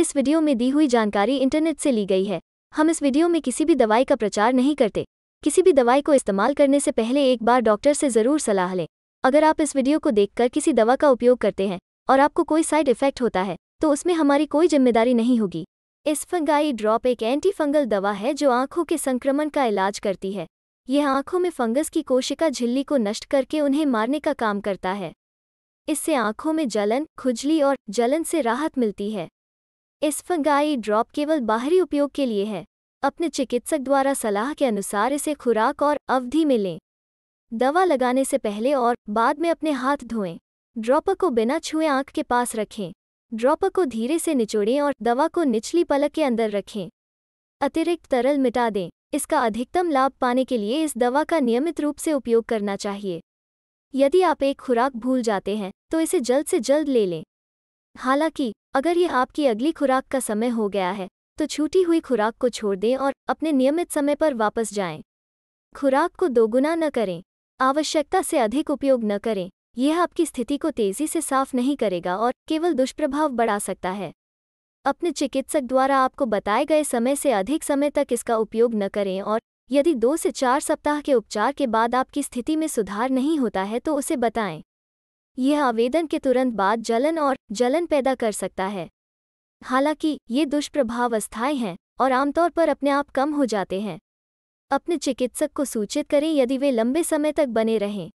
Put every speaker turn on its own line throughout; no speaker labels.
इस वीडियो में दी हुई जानकारी इंटरनेट से ली गई है हम इस वीडियो में किसी भी दवाई का प्रचार नहीं करते किसी भी दवाई को इस्तेमाल करने से पहले एक बार डॉक्टर से ज़रूर सलाह लें अगर आप इस वीडियो को देखकर किसी दवा का उपयोग करते हैं और आपको कोई साइड इफेक्ट होता है तो उसमें हमारी कोई जिम्मेदारी नहीं होगी इस फंगाई ड्रॉप एक एंटी फंगल दवा है जो आंखों के संक्रमण का इलाज करती है यह आंखों में फंगस की कोशिका झिल्ली को नष्ट करके उन्हें मारने का काम करता है इससे आंखों में जलन खुजली और जलन से राहत मिलती है फंगाई ड्रॉप केवल बाहरी उपयोग के लिए है अपने चिकित्सक द्वारा सलाह के अनुसार इसे खुराक और अवधि में लें दवा लगाने से पहले और बाद में अपने हाथ धोएं ड्रॉपर को बिना छुए आंख के पास रखें ड्रॉपर को धीरे से निचोड़ें और दवा को निचली पलक के अंदर रखें अतिरिक्त तरल मिटा दें इसका अधिकतम लाभ पाने के लिए इस दवा का नियमित रूप से उपयोग करना चाहिए यदि आप एक खुराक भूल जाते हैं तो इसे जल्द से जल्द ले लें हालांकि अगर ये आपकी अगली खुराक का समय हो गया है तो छूटी हुई खुराक को छोड़ दें और अपने नियमित समय पर वापस जाएं। खुराक को दोगुना न करें आवश्यकता से अधिक उपयोग न करें यह आपकी स्थिति को तेजी से साफ नहीं करेगा और केवल दुष्प्रभाव बढ़ा सकता है अपने चिकित्सक द्वारा आपको बताए गए समय से अधिक समय तक इसका उपयोग न करें और यदि दो से चार सप्ताह के उपचार के बाद आपकी स्थिति में सुधार नहीं होता है तो उसे बताएं यह आवेदन के तुरंत बाद जलन और जलन पैदा कर सकता है हालांकि ये दुष्प्रभाव अस्थायी हैं और आमतौर पर अपने आप कम हो जाते हैं अपने चिकित्सक को सूचित करें यदि वे लंबे समय तक बने रहें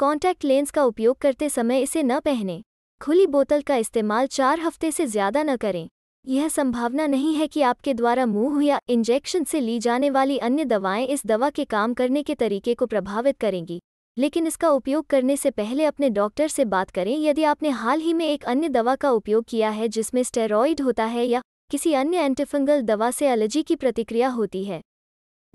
कॉन्टैक्ट लेंस का उपयोग करते समय इसे न पहनें खुली बोतल का इस्तेमाल चार हफ्ते से ज़्यादा न करें यह संभावना नहीं है कि आपके द्वारा मुंह या इंजेक्शन से ली जाने वाली अन्य दवाएं इस दवा के काम करने के तरीके को प्रभावित करेंगी लेकिन इसका उपयोग करने से पहले अपने डॉक्टर से बात करें यदि आपने हाल ही में एक अन्य दवा का उपयोग किया है जिसमें स्टेरॉइड होता है या किसी अन्य एंटीफंगल दवा से एलर्जी की प्रतिक्रिया होती है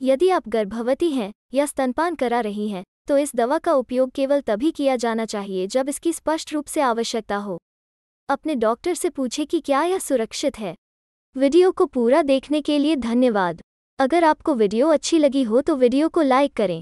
यदि आप गर्भवती हैं या स्तनपान करा रही हैं तो इस दवा का उपयोग केवल तभी किया जाना चाहिए जब इसकी स्पष्ट रूप से आवश्यकता हो अपने डॉक्टर से पूछें कि क्या यह सुरक्षित है वीडियो को पूरा देखने के लिए धन्यवाद अगर आपको वीडियो अच्छी लगी हो तो वीडियो को लाइक करें